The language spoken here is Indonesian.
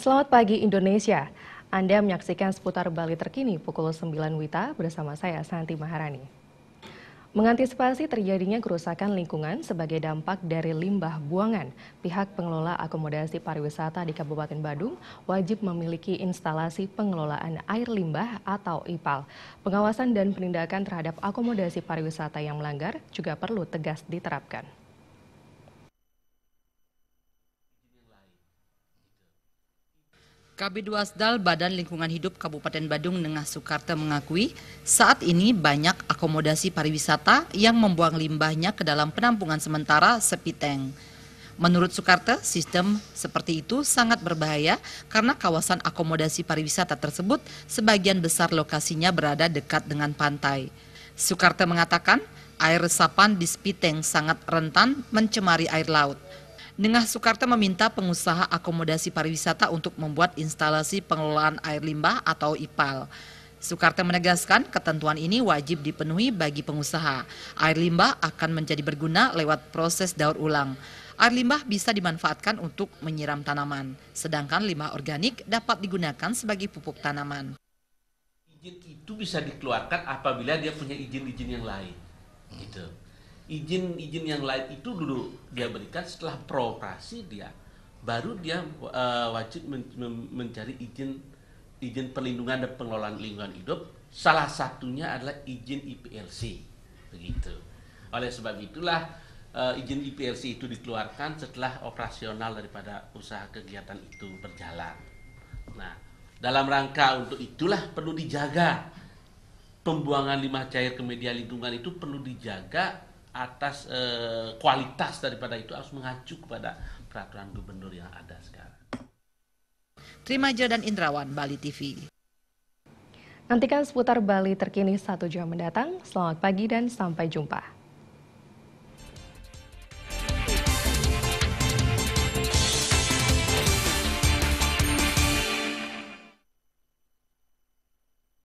Selamat pagi Indonesia. Anda menyaksikan seputar Bali terkini pukul 9 WITA bersama saya Santi Maharani. Mengantisipasi terjadinya kerusakan lingkungan sebagai dampak dari limbah buangan, pihak pengelola akomodasi pariwisata di Kabupaten Badung wajib memiliki instalasi pengelolaan air limbah atau IPAL. Pengawasan dan penindakan terhadap akomodasi pariwisata yang melanggar juga perlu tegas diterapkan. Kabid Wasdal Badan Lingkungan Hidup Kabupaten Badung Nengah Soekarta mengakui saat ini banyak akomodasi pariwisata yang membuang limbahnya ke dalam penampungan sementara Sepiteng. Menurut Soekarta, sistem seperti itu sangat berbahaya karena kawasan akomodasi pariwisata tersebut sebagian besar lokasinya berada dekat dengan pantai. Soekarta mengatakan air resapan di Sepiteng sangat rentan mencemari air laut. Nengah Sukarta meminta pengusaha akomodasi pariwisata untuk membuat instalasi pengelolaan air limbah atau IPAL. Sukarta menegaskan ketentuan ini wajib dipenuhi bagi pengusaha. Air limbah akan menjadi berguna lewat proses daur ulang. Air limbah bisa dimanfaatkan untuk menyiram tanaman, sedangkan limbah organik dapat digunakan sebagai pupuk tanaman. Izin itu bisa dikeluarkan apabila dia punya izin-izin yang lain. Gitu izin-izin yang lain itu dulu dia berikan setelah prooperasi dia baru dia uh, wajib men men mencari izin izin perlindungan dan pengelolaan lingkungan hidup salah satunya adalah izin IPLC begitu oleh sebab itulah uh, izin IPLC itu dikeluarkan setelah operasional daripada usaha kegiatan itu berjalan nah dalam rangka untuk itulah perlu dijaga pembuangan limbah cair ke media lingkungan itu perlu dijaga atas e, kualitas daripada itu harus mengacu kepada peraturan gubernur yang ada sekarang. Trimaja dan Indrawan, Bali TV. Nantikan seputar Bali terkini satu jam mendatang. Selamat pagi dan sampai jumpa.